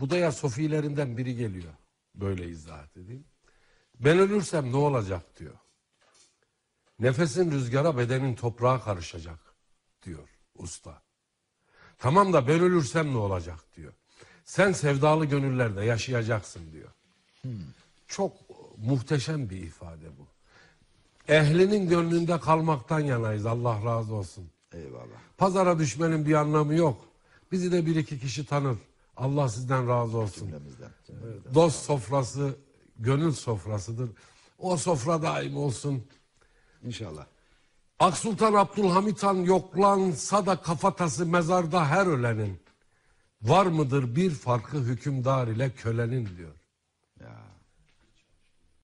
Budaya sofilerinden biri geliyor. Böyle izah edeyim. Ben ölürsem ne olacak diyor. Nefesin rüzgara bedenin toprağa karışacak diyor usta. Tamam da ben ölürsem ne olacak diyor. Sen sevdalı gönüllerde yaşayacaksın diyor. Çok muhteşem bir ifade bu. Ehlinin gönlünde kalmaktan yanayız Allah razı olsun. Eyvallah. Pazara düşmenin bir anlamı yok. Bizi de bir iki kişi tanır. Allah sizden razı olsun. Cümlemizden, cümlemizden. Dost sofrası, gönül sofrasıdır. O sofra daim olsun. İnşallah. Aksultan Abdülhamit Han yoklansa da kafatası mezarda her ölenin. Var mıdır bir farkı hükümdar ile kölenin diyor.